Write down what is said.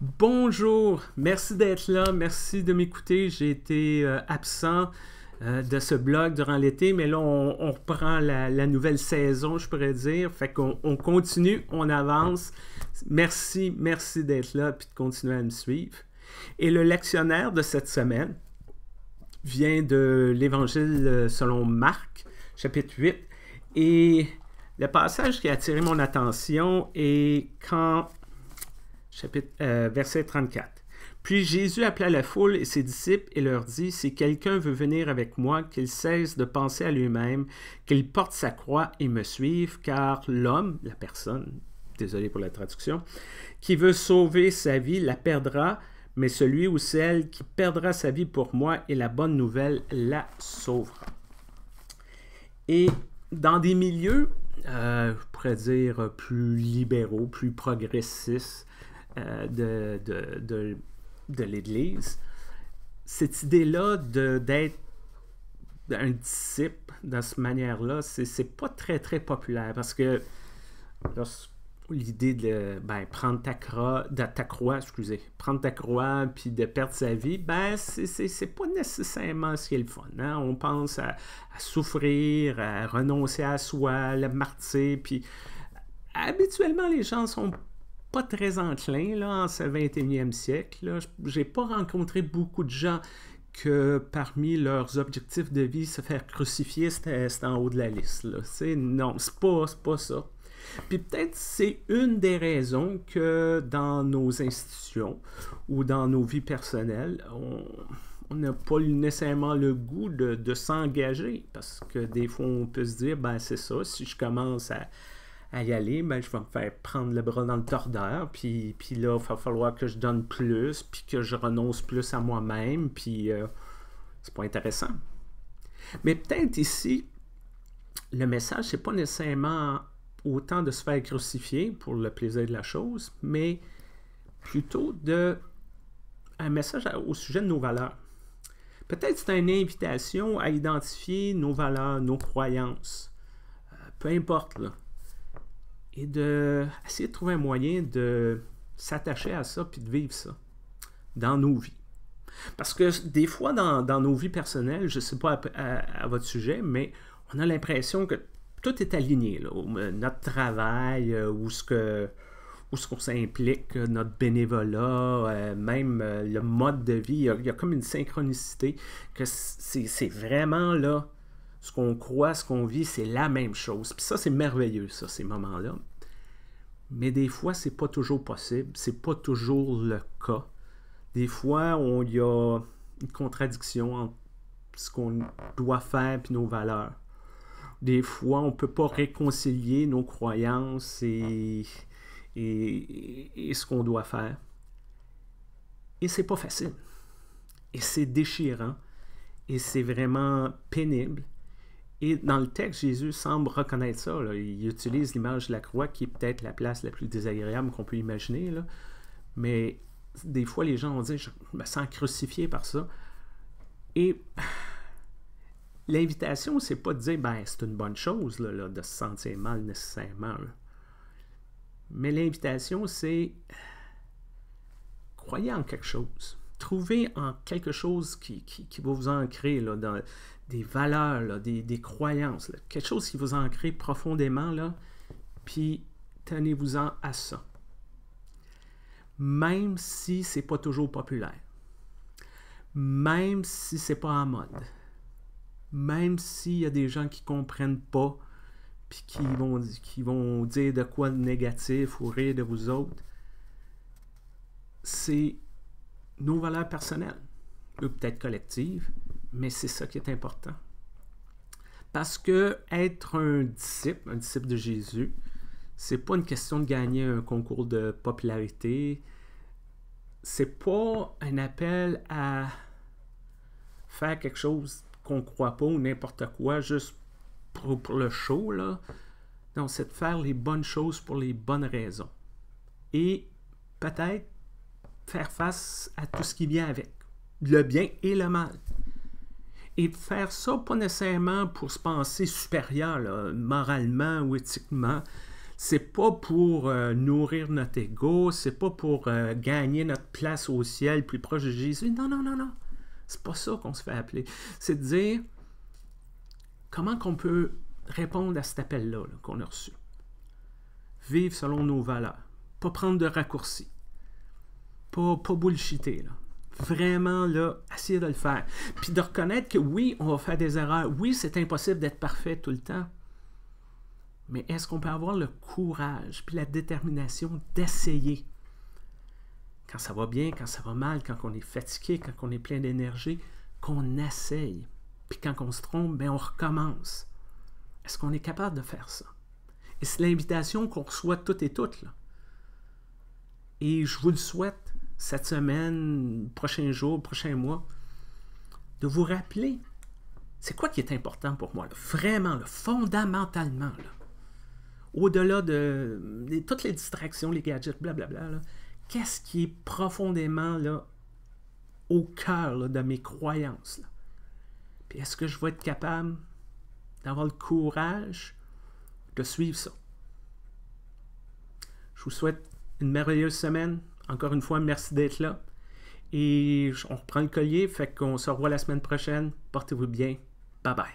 Bonjour, merci d'être là, merci de m'écouter. J'ai été euh, absent euh, de ce blog durant l'été, mais là, on, reprend la, nouvelle saison, je pourrais dire. Fait qu'on continue, on avance. Merci, merci d'être là, puis de continuer à me suivre. Et le lectionnaire de cette semaine vient de l'Évangile euh, selon Marc, chapitre 8. Et le passage qui a attiré mon attention est quand chapitre, euh, verset 34. Puis Jésus appela la foule et ses disciples et leur dit, Si quelqu'un veut venir avec moi, qu'il cesse de penser à lui-même, qu'il porte sa croix et me suive, car l'homme, la personne, désolé pour la traduction, qui veut sauver sa vie la perdra, mais celui ou celle qui perdra sa vie pour moi et la bonne nouvelle la sauvera. Et dans des milieux, euh, je pourrais dire, plus libéraux, plus progressistes, euh, de, de, de, de l'Église. Cette idée-là d'être un disciple dans cette manière-là, c'est pas très, très populaire parce que l'idée de ben, prendre ta croix, de croix, excusez, prendre ta croix puis de perdre sa vie, ben c'est pas nécessairement ce qui est le fun. Hein? On pense à, souffrir, à renoncer à soi, le martyr, puis habituellement les gens sont pas très enclin là, en ce 21e siècle. J'ai pas rencontré beaucoup de gens que parmi leurs objectifs de vie, se faire crucifier, c'était en haut de la liste. Là. Non, c'est pas, pas ça. Puis peut-être c'est une des raisons que dans nos institutions ou dans nos vies personnelles, on n'a pas nécessairement le goût de, de s'engager parce que des fois on peut se dire, ben c'est ça, si je commence à, à y aller, ben, je vais me faire prendre le bras dans le tordeur. Puis, puis là, il va falloir que je donne plus, puis que je renonce plus à moi-même. Puis euh, c'est pas intéressant. Mais peut-être ici, le message, c'est pas nécessairement autant de se faire crucifier pour le plaisir de la chose, mais plutôt de un message au sujet de nos valeurs. Peut-être c'est une invitation à identifier nos valeurs, nos croyances. Euh, peu importe, là de essayer de trouver un moyen de s'attacher à ça puis de vivre ça dans nos vies. Parce que des fois, dans, nos vies personnelles, je ne sais pas à, votre sujet, mais on a l'impression que tout est aligné. Notre travail, euh, ou ce que où ce qu'on s'implique, euh, notre bénévolat, euh, même le mode de vie. Il y, a, comme une synchronicité que c'est vraiment là, ce qu'on croit, ce qu'on vit, c'est la même chose. Puis ça, c'est merveilleux, ça, ces moments-là. Mais des fois, c'est pas toujours possible, c'est pas toujours le cas. Des fois, on y a une contradiction entre ce qu'on doit faire et nos valeurs. Des fois, on ne peut pas réconcilier nos croyances et, et, et ce qu'on doit faire. Et c'est pas facile. Et c'est déchirant. Et c'est vraiment pénible. Et dans le texte, Jésus semble reconnaître ça. Il utilise l'image de la croix qui est peut-être la place la plus désagréable qu'on peut imaginer. Mais des fois, les gens ont dit « je me sens crucifié par ça. Et l'invitation, c'est pas de dire, ben, c'est une bonne chose de se sentir mal nécessairement. Mais l'invitation, c'est, croyez en quelque chose. Trouvez en quelque chose qui, va vous ancrer là, dans des valeurs, des, croyances, quelque chose qui vous ancrer profondément, là, puis tenez-vous-en à ça. Même si ce n'est pas toujours populaire, même si ce n'est pas en mode, même s'il y a des gens qui ne comprennent pas, puis vont, qui vont dire de quoi de négatif ou rire de vous autres, c'est nos valeurs personnelles, ou peut-être collectives, mais c'est ça qui est important. Parce que être un disciple, un disciple de Jésus, c'est pas une question de gagner un concours de popularité. C'est pas un appel à faire quelque chose qu'on croit pas ou n'importe quoi juste pour, pour, le show là. Non, c'est de faire les bonnes choses pour les bonnes raisons. Et peut-être faire face à tout ce qui vient avec, le bien et le mal. Et faire ça, pas nécessairement pour se penser supérieur, moralement ou éthiquement. C'est pas pour euh, nourrir notre ego, c'est pas pour euh, gagner notre place au ciel plus proche de Jésus. Non, non, non, non. C'est pas ça qu'on se fait appeler. C'est de dire comment qu'on peut répondre à cet appel-là -là, qu'on a reçu. Vivre selon nos valeurs. Pas prendre de raccourcis. Pas, pas bullshiter, vraiment là, essayer de le faire. Puis de reconnaître que oui, on va faire des erreurs. Oui, c'est impossible d'être parfait tout le temps. Mais est-ce qu'on peut avoir le courage puis la détermination d'essayer? Quand ça va bien, quand ça va mal, quand on est fatigué, quand on est plein d'énergie, qu'on essaye. Puis quand on se trompe, bien, on recommence. Est-ce qu'on est capable de faire ça? Et c'est l'invitation qu'on reçoit toutes et toutes. Là. Et je vous le souhaite cette semaine, prochain jour, prochain mois, de vous rappeler c'est quoi qui est important pour moi, vraiment, fondamentalement. Au-delà de, toutes les distractions, les gadgets, blablabla, qu'est-ce qui est profondément là, au cœur de mes croyances? Puis est-ce que je vais être capable d'avoir le courage de suivre ça? Je vous souhaite une merveilleuse semaine. Encore une fois, merci d'être là. Et on reprend le collier, fait qu'on se revoit la semaine prochaine. Portez-vous bien. Bye bye.